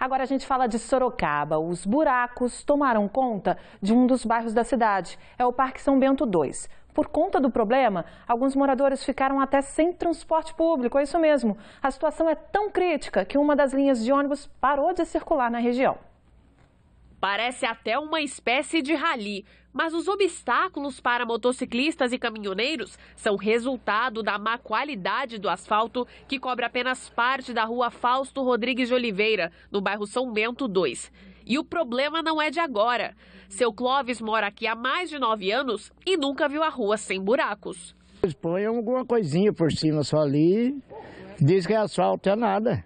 Agora a gente fala de Sorocaba. Os buracos tomaram conta de um dos bairros da cidade. É o Parque São Bento II. Por conta do problema, alguns moradores ficaram até sem transporte público. É isso mesmo. A situação é tão crítica que uma das linhas de ônibus parou de circular na região. Parece até uma espécie de rali, mas os obstáculos para motociclistas e caminhoneiros são resultado da má qualidade do asfalto que cobre apenas parte da rua Fausto Rodrigues de Oliveira, no bairro São Bento 2. E o problema não é de agora. Seu Clóvis mora aqui há mais de nove anos e nunca viu a rua sem buracos. Eles põem alguma coisinha por cima só ali, diz que é asfalto, é nada.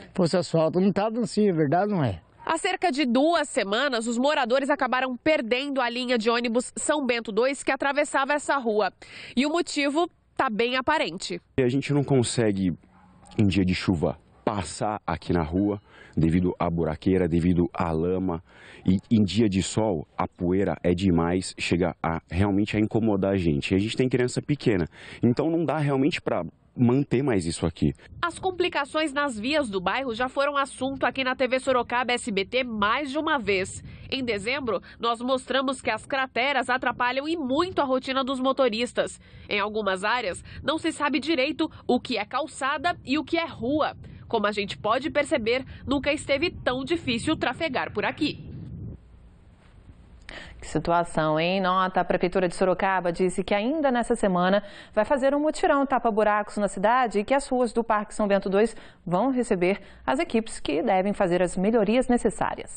Se fosse asfalto, não tá assim, verdade não é? Há cerca de duas semanas, os moradores acabaram perdendo a linha de ônibus São Bento 2 que atravessava essa rua. E o motivo está bem aparente. A gente não consegue, em dia de chuva, passar aqui na rua devido à buraqueira, devido à lama. E em dia de sol, a poeira é demais, chega a realmente a incomodar a gente. E a gente tem criança pequena, então não dá realmente para manter mais isso aqui. As complicações nas vias do bairro já foram assunto aqui na TV Sorocaba SBT mais de uma vez. Em dezembro, nós mostramos que as crateras atrapalham e muito a rotina dos motoristas. Em algumas áreas, não se sabe direito o que é calçada e o que é rua. Como a gente pode perceber, nunca esteve tão difícil trafegar por aqui situação, em nota, a Prefeitura de Sorocaba disse que ainda nessa semana vai fazer um mutirão tapa-buracos na cidade e que as ruas do Parque São Bento II vão receber as equipes que devem fazer as melhorias necessárias.